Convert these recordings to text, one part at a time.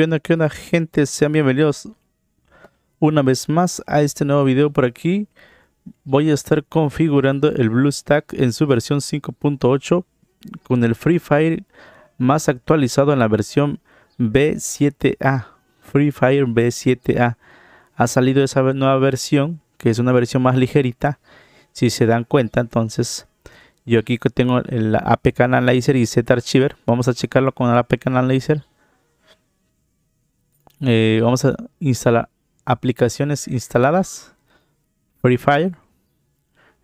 Que onda, gente? Sean bienvenidos una vez más a este nuevo video por aquí. Voy a estar configurando el BlueStack en su versión 5.8 con el Free Fire más actualizado en la versión B7A. Free Fire B7A. Ha salido esa nueva versión, que es una versión más ligerita. Si se dan cuenta, entonces yo aquí tengo el APK Analyzer y Z Archiver. Vamos a checarlo con el APK Analyzer eh, vamos a instalar aplicaciones instaladas, Free Fire,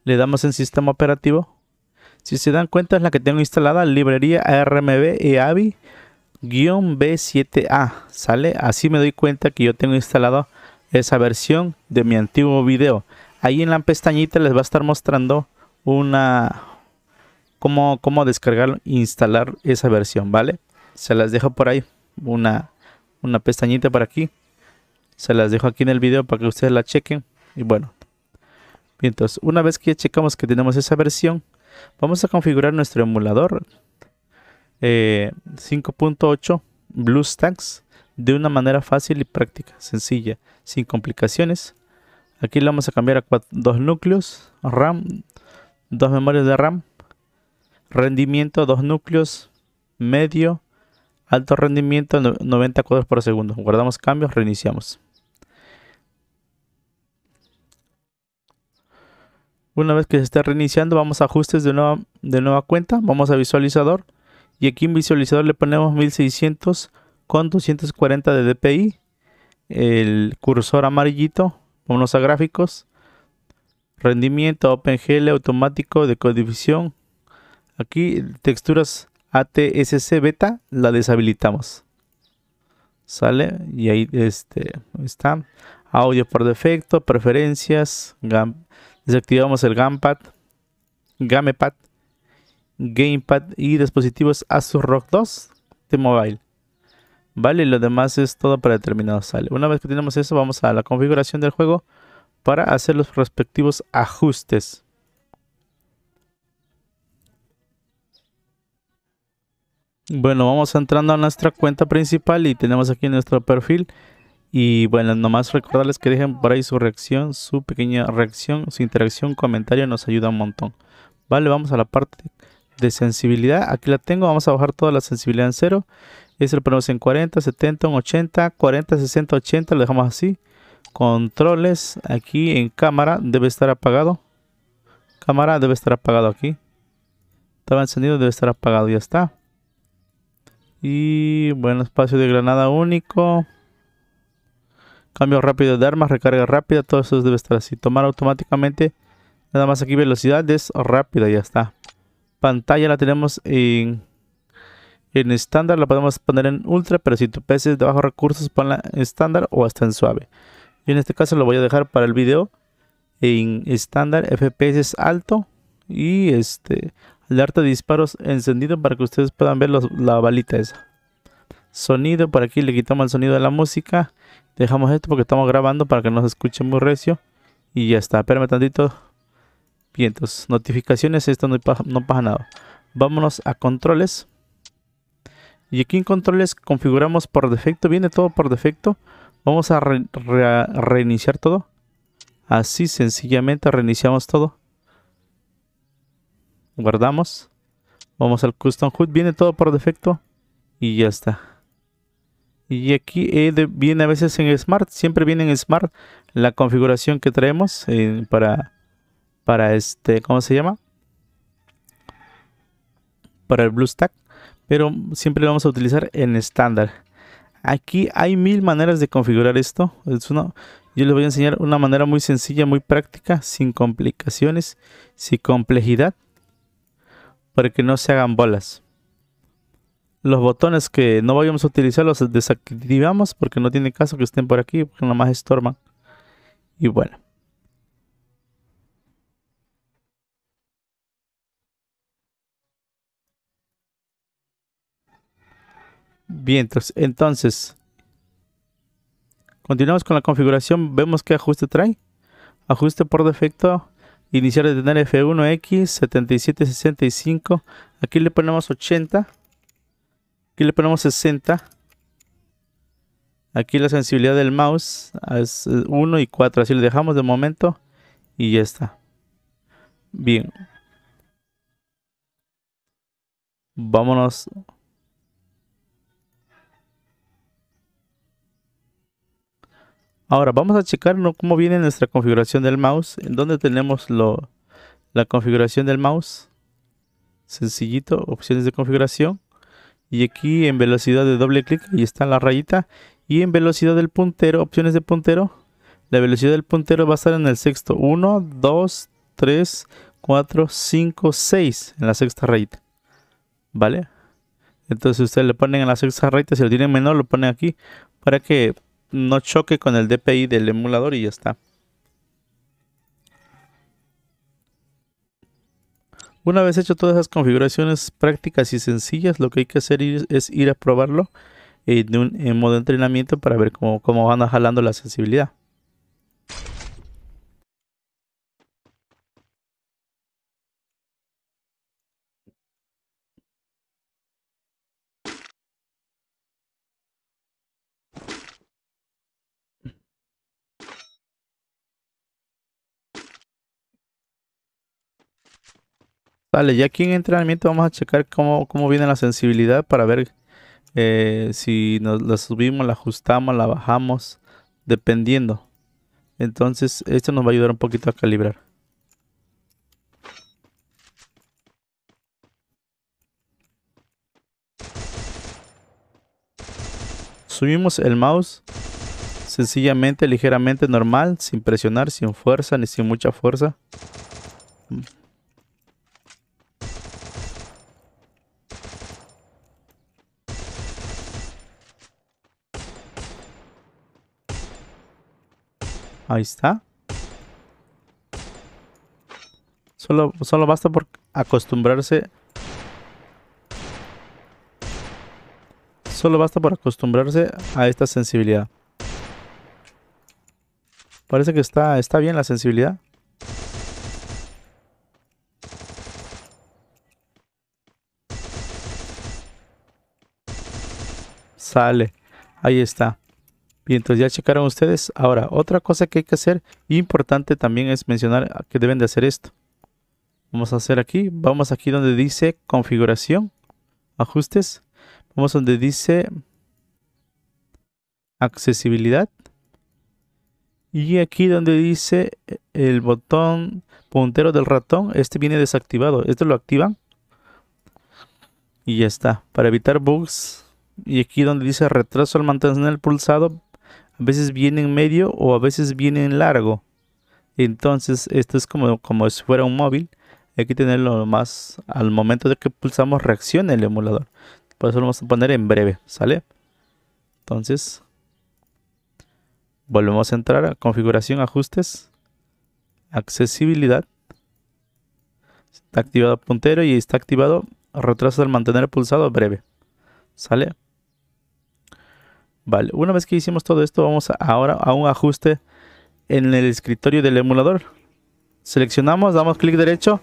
le damos en sistema operativo. Si se dan cuenta es la que tengo instalada, librería rmb ARMB EAVI B7A, ¿sale? Así me doy cuenta que yo tengo instalado esa versión de mi antiguo video. Ahí en la pestañita les va a estar mostrando una cómo, cómo descargar e instalar esa versión, ¿vale? Se las dejo por ahí, una una pestañita para aquí. Se las dejo aquí en el video para que ustedes la chequen. Y bueno. Entonces, una vez que checamos que tenemos esa versión, vamos a configurar nuestro emulador 5.8 eh, BlueStacks de una manera fácil y práctica, sencilla, sin complicaciones. Aquí lo vamos a cambiar a dos núcleos, RAM, dos memorias de RAM, rendimiento, dos núcleos, medio, Alto rendimiento, 90 cuadros por segundo. Guardamos cambios, reiniciamos. Una vez que se está reiniciando, vamos a ajustes de nueva, cuenta, vamos a visualizador y aquí en visualizador le ponemos 1600 con 240 de DPI. El cursor amarillito, vamos a gráficos, rendimiento, OpenGL automático, de codificación. Aquí texturas ATSC beta la deshabilitamos. ¿Sale? Y ahí este, está. Audio por defecto, preferencias, desactivamos el Gamepad, Gamepad, Gamepad y dispositivos Asus Rock 2 de mobile. Vale, lo demás es todo para predeterminado. Sale. Una vez que tenemos eso, vamos a la configuración del juego para hacer los respectivos ajustes. Bueno, vamos entrando a nuestra cuenta principal y tenemos aquí nuestro perfil. Y bueno, nomás recordarles que dejen por ahí su reacción, su pequeña reacción, su interacción, comentario, nos ayuda un montón. Vale, vamos a la parte de sensibilidad. Aquí la tengo, vamos a bajar toda la sensibilidad en cero. Eso lo ponemos en 40, 70, 80, 40, 60, 80, lo dejamos así. Controles, aquí en cámara debe estar apagado. Cámara debe estar apagado aquí. Estaba encendido, debe estar apagado, ya está. Y bueno, espacio de granada único. Cambio rápido de armas, recarga rápida, todo eso debe estar así. Tomar automáticamente, nada más aquí velocidad es rápida, ya está. Pantalla la tenemos en en estándar, la podemos poner en ultra, pero si tu PC es de bajo recursos, ponla en estándar o hasta en suave. Y en este caso lo voy a dejar para el video en estándar, FPS es alto y este Alerta de disparos encendido para que ustedes puedan ver la balita esa. Sonido, por aquí le quitamos el sonido de la música. Dejamos esto porque estamos grabando para que no se escuche muy recio. Y ya está, espérame tantito. Bien, entonces, notificaciones, esto no pasa, no nada. Vámonos a controles. Y aquí en controles configuramos por defecto, viene todo por defecto. Vamos a reiniciar todo. Así sencillamente reiniciamos todo. Guardamos. Vamos al Custom Hood. Viene todo por defecto. Y ya está. Y aquí eh, viene a veces en Smart. Siempre viene en Smart la configuración que traemos para, para este, ¿cómo se llama? Para el Blue Stack. Pero siempre lo vamos a utilizar en estándar. Aquí hay mil maneras de configurar esto. yo les voy a enseñar una manera muy sencilla, muy práctica, sin complicaciones, sin complejidad para que no se hagan bolas. Los botones que no vayamos a utilizar los desactivamos porque no tiene caso que estén por aquí, porque nada más estorban. Y bueno. Bien, entonces continuamos con la configuración, vemos qué ajuste trae. Ajuste por defecto iniciar de tener F1X 7765. Aquí le ponemos 80. Aquí le ponemos 60. Aquí la sensibilidad del mouse es 1 eh, y 4. Así lo dejamos de momento. Y ya está. Bien. Vámonos Ahora vamos a checar cómo viene nuestra configuración del mouse. En donde tenemos la configuración del mouse. Sencillito, opciones de configuración. Y aquí en velocidad de doble clic, ahí está la rayita. Y en velocidad del puntero, opciones de puntero. La velocidad del puntero va a estar en el sexto. 1, 2, 3, 4, 5, 6. En la sexta rayita. ¿Vale? Entonces ustedes le ponen en la sexta rayita. Si lo tienen menor, lo ponen aquí. Para que no choque con el DPI del emulador y ya está. Una vez hecho todas esas configuraciones prácticas y sencillas, lo que hay que hacer es ir a probarlo en, modo entrenamiento para ver cómo, cómo van jalando la sensibilidad. Vale, ya aquí en entrenamiento vamos a checar cómo, viene la sensibilidad para ver eh, si nos, la subimos, la ajustamos, la bajamos, dependiendo. Entonces esto nos va a ayudar un poquito a calibrar. Subimos el mouse sencillamente, ligeramente, normal, sin presionar, sin fuerza, ni sin mucha fuerza. Ahí está. Solo, solo basta por acostumbrarse. Solo basta por acostumbrarse a esta sensibilidad. Parece que está, está bien la sensibilidad. Sale. Ahí está. Bien, entonces ya checaron ustedes. Ahora, otra cosa que hay que hacer, importante también es mencionar que deben de hacer esto. Vamos a hacer aquí, vamos aquí donde dice configuración, ajustes, vamos donde dice accesibilidad y aquí donde dice el botón puntero del ratón, este viene desactivado, este lo activan y ya está, para evitar bugs y aquí donde dice retraso al mantener pulsado a veces viene en medio o a veces viene en largo. Entonces esto es como, como si fuera un móvil. Hay que tenerlo más al momento de que pulsamos reacciona el emulador. Por eso lo vamos a poner en breve, ¿sale? Entonces, volvemos a entrar a configuración, ajustes, accesibilidad. Está activado puntero y está activado retraso al mantener pulsado breve. ¿Sale? Vale, una vez que hicimos todo esto, vamos ahora a un ajuste en el escritorio del emulador. Seleccionamos, damos clic derecho,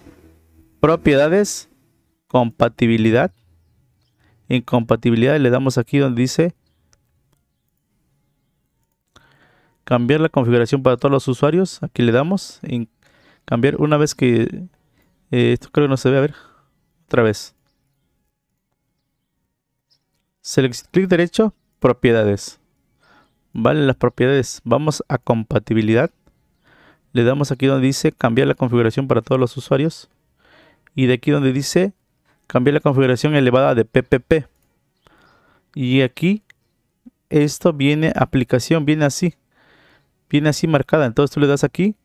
propiedades, compatibilidad. Incompatibilidad y le damos aquí donde dice cambiar la configuración para todos los usuarios. Aquí le damos en cambiar una vez que eh, esto creo que no se ve. A ver, otra vez. clic derecho, propiedades. Vale, las propiedades. Vamos a compatibilidad. Le damos aquí donde dice cambiar la configuración para todos los usuarios. Y de aquí donde dice cambiar la configuración elevada de PPP. Y aquí esto viene aplicación, viene así. Viene así marcada. Entonces tú le das aquí.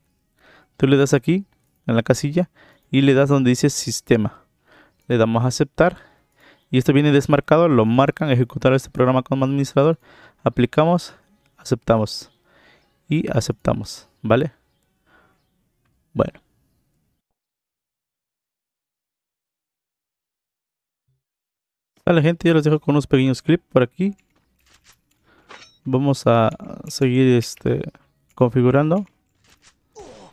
Tú le das aquí en la casilla y le das donde dice sistema. Le damos a aceptar y esto viene desmarcado, lo marcan, ejecutar este programa como administrador, aplicamos, aceptamos y aceptamos, ¿vale? Bueno. Vale gente, yo los dejo con unos pequeños clips por aquí. Vamos a seguir este configurando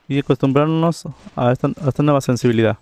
y acostumbrarnos a esta nueva sensibilidad.